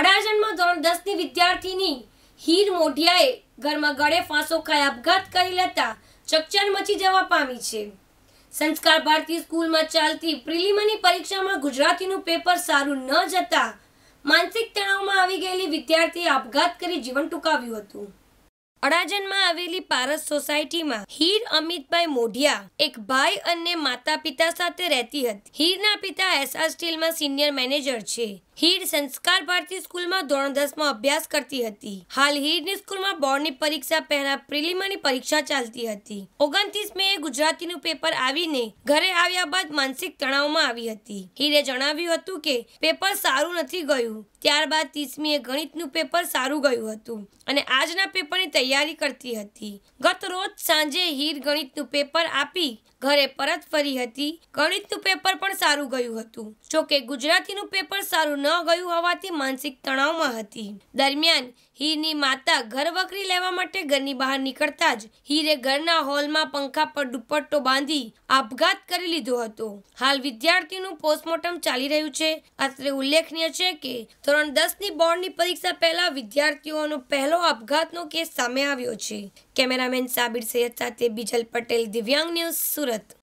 અડાજણમાં ધોરણ દસની વિદ્યાર્થીની હીર મોઢિયાએ ઘરમાં ગળે ફાંસો ખાઈ આપઘાત કરી લેતા ચકચાર મચી જવા પામી છે સંસ્કાર ભારતી સ્કૂલમાં ચાલતી પ્રિલિમની પરીક્ષામાં ગુજરાતીનું પેપર સારું ન જતા માનસિક તણાવમાં આવી ગયેલી વિદ્યાર્થીએ આપઘાત કરી જીવન ટૂંકાવ્યું હતું અડાજનમાં આવેલી પારસ સોસાયટીમાં હીર અમિતભાઈ મોઢિયા એક ભાઈ અને માતા પિતા સાથે રહેતી હતી હીરના પિતા એસઆર સ્ટીલમાં સિનિયર મેનેજર છે હીડ સંસ્કાર ભારતી સ્કૂલમાં ધોરણ દસમાં અભ્યાસ કરતી હતી હાલ હીડની સ્કૂલમાં બોર્ડની પરીક્ષા પહેલા પ્રિલિમની પરીક્ષા ચાલતી હતી ઓગણત્રીસ મે ગુજરાતીનું પેપર આવીને ઘરે આવ્યા બાદ માનસિક તણાવમાં આવી હતી હીરે જણાવ્યું હતું કે પેપર સારું નથી ગયું ત્યારબાદ ત્રીસમીએ ગણિતનું પેપર સારું ગયું હતું અને આજના પેપરની તૈયારી કરતી હતી ગત રોજ સાંજે હીર ગણિતનું પેપર આપી ઘરે પરત ફરી હતી ગણિતનું પેપર પણ સારું ગયું હતું જોકે ગુજરાતીનું પેપર સારું ન ગયું હોવાથી માનસિક તણાવમાં હતી દરમિયાન હીરની માતા ઘર વકરી લેવા માટે ઘરની બહાર નીકળતા જ હીરે ઘરના હોલમાં પંખા પર દુપટ્ટો બાંધી આપઘાત કરી લીધો હતો હાલ વિદ્યાર્થીનું પોસ્ટમોર્ટમ ચાલી રહ્યું છે અત્રે ઉલ્લેખનીય છે કે ધોરણ દસની બોર્ડની પરીક્ષા પહેલા વિદ્યાર્થીઓનો પહેલો આપઘાતનો કેસ સામે આવ્યો છે કેમેરામેન સાબિર સૈયદ સાથે બીજલ પટેલ દિવ્યાંગ ન્યૂઝ સુરત ولد